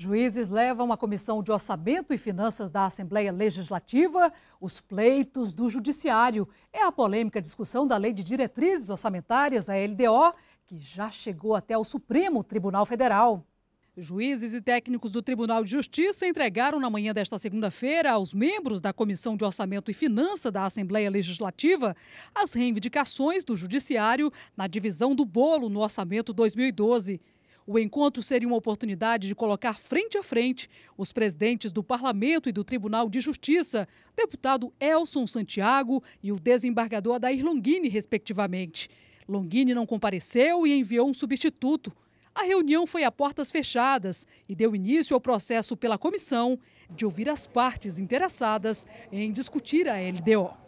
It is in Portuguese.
Juízes levam à Comissão de Orçamento e Finanças da Assembleia Legislativa os pleitos do Judiciário. É a polêmica discussão da Lei de Diretrizes Orçamentárias, a LDO, que já chegou até o Supremo Tribunal Federal. Juízes e técnicos do Tribunal de Justiça entregaram na manhã desta segunda-feira aos membros da Comissão de Orçamento e Finança da Assembleia Legislativa as reivindicações do Judiciário na divisão do bolo no orçamento 2012. O encontro seria uma oportunidade de colocar frente a frente os presidentes do Parlamento e do Tribunal de Justiça, deputado Elson Santiago e o desembargador Adair Longini, respectivamente. Longini não compareceu e enviou um substituto. A reunião foi a portas fechadas e deu início ao processo pela comissão de ouvir as partes interessadas em discutir a LDO.